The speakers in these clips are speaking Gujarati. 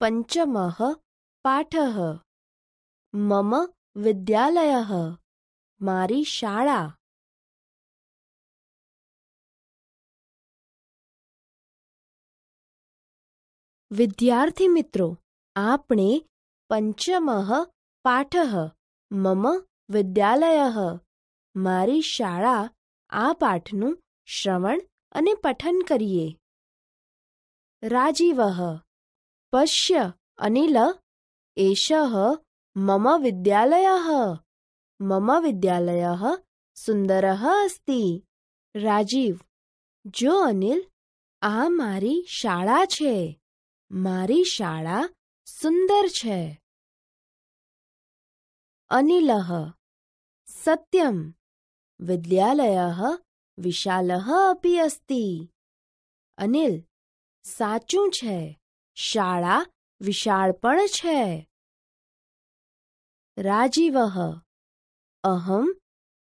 पञ्चमः पाठः મમ विद्यालयः મારી શાળા વિદ્યાર્થી મિત્રો આપણે પંચમ પાઠ મમ વિદ્યાલય મારી શાળા આ પાઠનું શ્રવણ અને પઠન કરીએ રાજીવ पश्य अनिल एषः मम विद्यालयः मम विद्यालयः सुन्दरः अस्ति राजीव जो अनिल આ મારી શાળા છે મારી શાળા સુંદર છે અનિલહ સત્યમ વિદ્યાલય વિશાલહ અપી અસ્તિ અનિલ સાચું છે શાળા વિશાળ પણ છે રાજીવઃ અહમ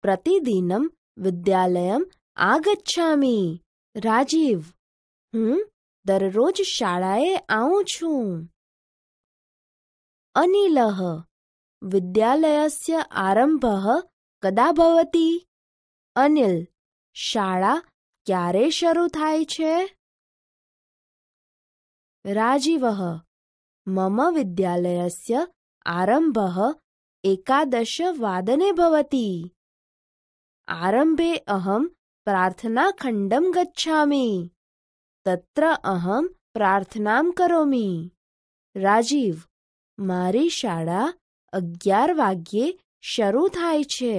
પ્રતિદિનમ વિદ્યાલયમ આગચ્છામી રાજીવ હું દરરોજ શાળાએ આવું છું અનિલઃ વિદ્યાલયસ્ય આરંભ કદા ભવતી અનિલ શાળા ક્યારે શરૂ થાય છે राजीवः मम विद्यालयस्य आरम्भः एकादशवादने भवति आरम्भे अहं प्रार्थनाखण्डं गच्छामि तत्र अहं प्रार्थनां करोमि રાજીવ મારી શાળા અગિયાર વાગ્યે શરૂ થાય છે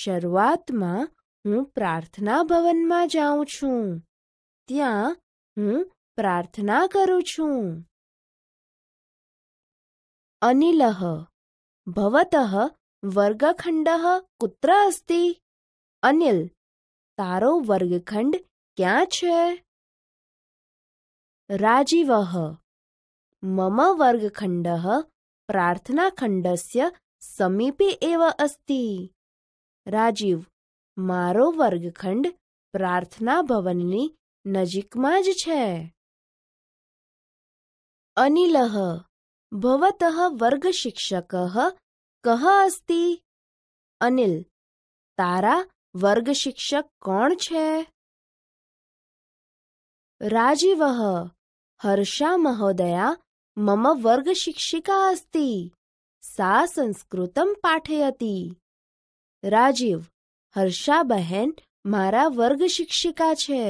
શરૂઆતમાં હું પ્રાર્થના ભવનમાં જાઉં છું ત્યાં હું પ્રાર્થના કરું છું અનિલઃ ભવતઃ કુત્ર અસ્તિ અનિલ તારો વર્ગખંડ ક્યાં છે રાજીવઃ મમ વર્ગખંડઃ પ્રાર્થનાખંડસ્ય સમીપે એવ અસ્તિ રાજીવ મારો વર્ગખંડ પ્રાર્થના ભવનની નજીકમાં જ છે अनिलः भवतः वर्गशिक्षकः कः अस्ति अनिल તારા વર્ગશિક્ષક કોણ છે રાજીવ હર્ષા મહોદયા મમ વર્ગશિક્ષિકા અસ્તિ સા સંસ્કૃતમ પાઠયતી રાજીવ હર્ષા બહેન મારા વર્ગશિક્ષિકા છે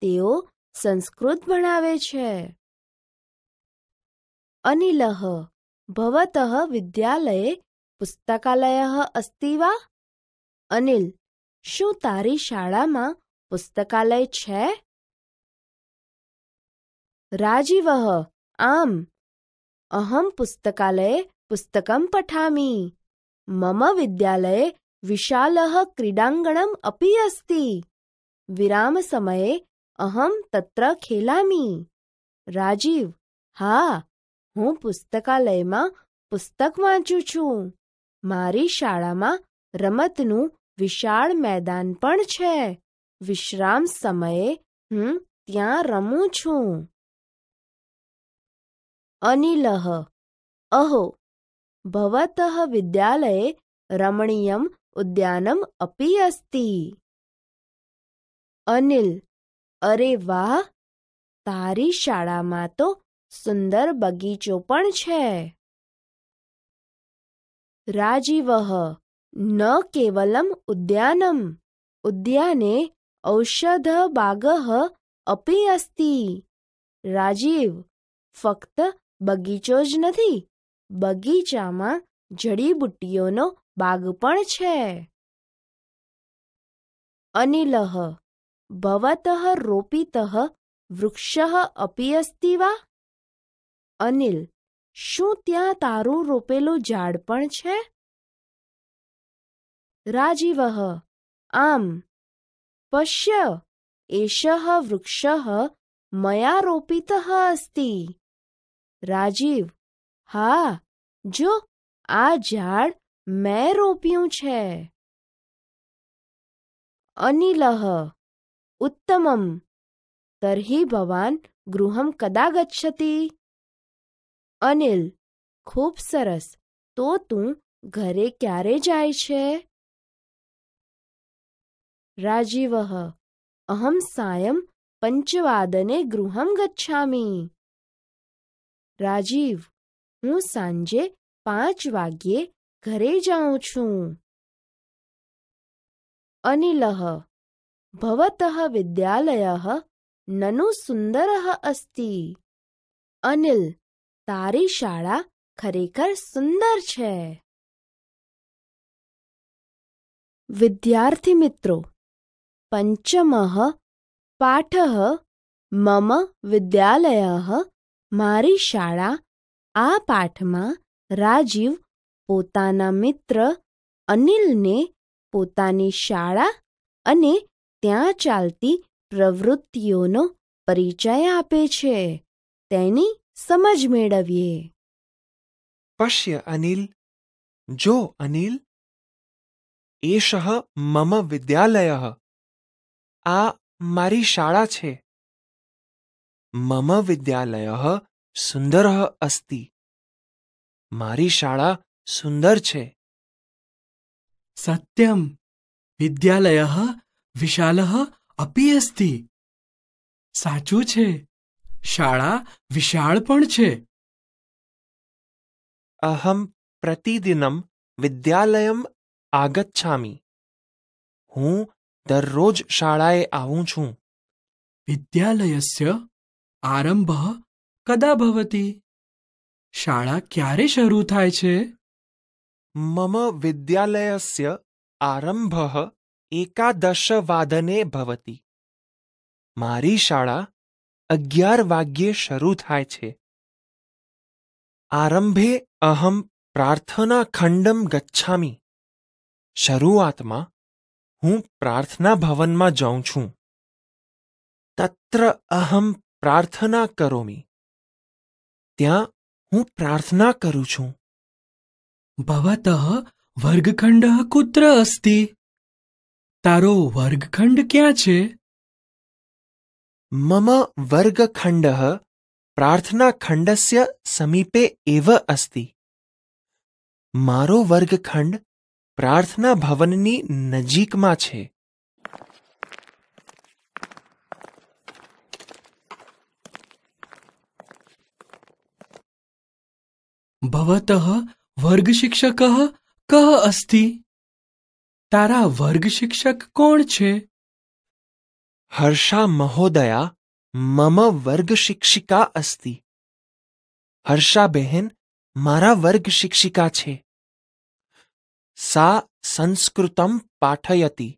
તેઓ સંસ્કૃત ભણાવે છે अनिलः भवतः विद्यालये पुस्तकालयः अस्ति वा અનિલ શું તારી શાળામાં પુસ્તકાલય છે રાજીવ આમ અહમ પુસ્તકાલયે પુસ્તકમ પઠામી મમ વિદ્યાલયે વિશાલઃ ક્રીડાંગણમ અપી અસ્તિ વિરામ સમયે અહમ તત્ર ખેલામી રાજીવ હા હું પુસ્તકાલયમાં પુસ્તક વાંચું છું મારી શાળામાં રમતનું વિશાળ મેદાન પણ છે વિશ્રામ સમયે હું ત્યાં રમું છું અનિલહ અહો ભવતઃ વિદ્યાલયે રમણીયમ ઉદ્યાનમ અપી અસ્તિ અનિલ અરે વાહ તારી શાળામાં તો સુંદર બગીચો પણ છે રાજીવઃ ન કેવલમ ઉદ્યાનમ ઉદ્યાને ઔષધ બાગહ અપી અસ્તિ રાજીવ ફક્ત બગીચો જ નથી બગીચામાં જડીબુટ્ટીઓનો બાગ પણ છે અનિલઃ ભવતઃ રોપિતઃ વૃક્ષ અપી અસ્તિ વા અનિલ શું ત્યાં તારું રોપેલું ઝાડ પણ છે રાજીવઃ આમ પશ્ય એષ વૃક્ષ મયા રોપિત અસ્તિ રાજીવ હા જો આ ઝાડ મેં રોપ્યું છે અનિલઃ ઉત્તમમ તર્હિ ભવાન ગૃહમ કદા ગચ્છતિ અનિલ ખૂબ સરસ તો તું ઘરે ક્યારે જાય છે રાજીવ અહમ સાયમ પંચવાદને ગૃહમ ગચ્છામી રાજીવ હું સાંજે પાંચ વાગ્યે ઘરે જાઉં છું અનિલઃ ભવતઃ વિદ્યાલયઃ નનુ સુંદરઃ અસ્તિ અનિલ તારી શાળા ખરેખર સુંદર છે વિદ્યાર્થી મિત્રો પંચમઃ પાઠ મમ વિદ્યાલય મારી શાળા આ પાઠમાં રાજીવ પોતાના મિત્ર અનિલને પોતાની શાળા અને ત્યાં ચાલતી પ્રવૃત્તિઓનો પરિચય આપે છે તેની સમજ મેળવીએ પશ્ય અનિલ જો અનિલ એષ મમ વિદ્યાલય આ મારી શાળા છે મમ વિદ્યાલય સુંદર અસ્તિ મારી શાળા સુંદર છે સત્યમ વિદ્યાલય વિશાલ અપી અસ્તિ સાચું છે શાળા વિશાળ પણ છે અહમ પ્રતિદિનમ વિદ્યાલયમ આગચ્છામી હું દરરોજ શાળાએ આવું છું વિદ્યાલયસ્ય આરંભ કદા ભવતી શાળા ક્યારે શરૂ થાય છે મમ વિદ્યાલયસ્ય આરંભ એકાદશ વાદને ભવતી મારી શાળા અગિયાર વાગ્યે શરૂ થાય છે આરંભે અહમ પ્રાર્થના ખંડમ ગચ્છામી શરૂઆતમાં હું પ્રાર્થના ભવનમાં જાઉં છું તત્ર અહમ પ્રાર્થના કરોમી ત્યાં હું પ્રાર્થના કરું છું ભવત વર્ગખંડ કુત્ર અસ્તિ તારો વર્ગખંડ ક્યાં છે मम वर्गखण्डः प्रार्थनाखण्डस्य समीपे एव अस्ति મારો વર્ગખંડ પ્રાર્થના ભવનની નજીકમાં છે ભવતઃ વર્ગશિક્ષકઃ કહ અસ્તિ તારા વર્ગશિક્ષક કોણ છે हर्षा महोदया મમ વર્ગ શિક્ષિકા અસ્તિ હર્ષા બહેન મારા વર્ગ શિક્ષિકા છે સા સંસ્કૃતમ પાઠયતી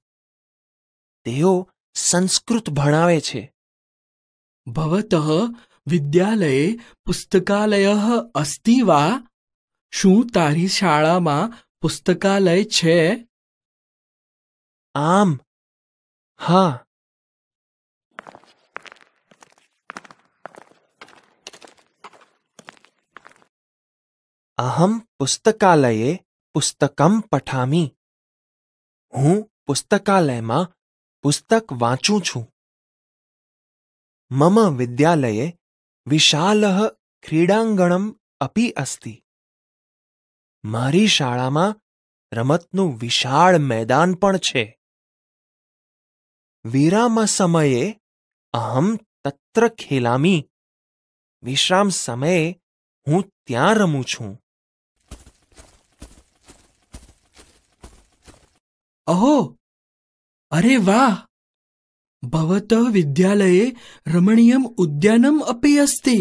તેઓ સંસ્કૃત ભણાવે છે ભવત વિદ્યાલયે પુસ્તકાલય અસ્તિ વા શું તારી શાળામાં પુસ્તકાલય છે આમ હા અહમ પુસ્તકાલયે પુસ્તકમ પઠામી હું પુસ્તકાલયમાં પુસ્તક વાંચું છું મમ વિદ્યાલયે વિશાલ ક્રીડાંગણમ અપી અસ્તિ મારી શાળામાં રમતનું વિશાળ મેદાન પણ છે વિરામ સમયે અહમ તત્ર ખેલામી વિશ્રામ સમયે હું ત્યાં રમું છું અહો અરે વાહ ભવતઃ વિદ્યાલયે રમણીયમ ઉદ્યાનમ અપી અસ્તિ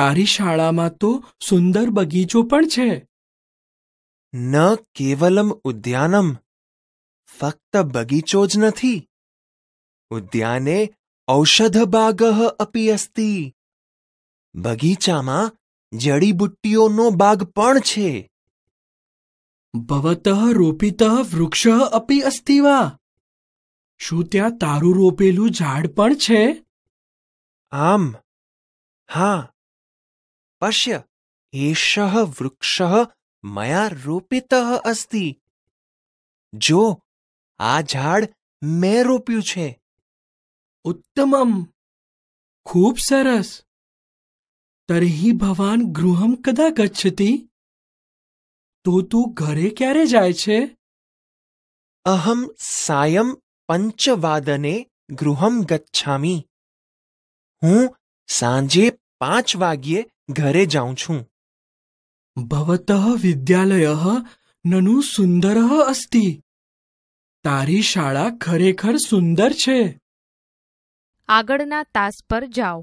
તારી શાળામાં તો સુંદર બગીચો પણ છે ન કેવલમ ઉદ્યાનમ ફક્ત બગીચો જ નથી ઉદ્યાને ઔષધબાગઃ અપી અસ્તિ બગીચામાં જડીબુટ્ટીઓનો બાગ પણ છે ભવતઃ રોપિતઃ વૃક્ષ અપી અસ્તિ વા શું ત્યાં તારું રોપેલું ઝાડ પણ છે આમ હા પશ્ય એષ વૃક્ષ મયા રોપિત અસ્તિ જો આ ઝાડ મેં રોપ્યું છે ઉત્તમમ ખૂબ સરસ તર્હી ભવાન ગૃહમ કદા ગચ્છતી તો તું ઘરે ક્યારે જાય છે અહમ સાયમ પંચવાદને ગૃહમ ગચ્છામી હું સાંજે પાંચ વાગ્યે ઘરે જાઉં છું ભવત વિદ્યાલય નનુ સુંદર અસ્તિ તારી શાળા ખરેખર સુંદર છે આગળના તાસ પર જાઓ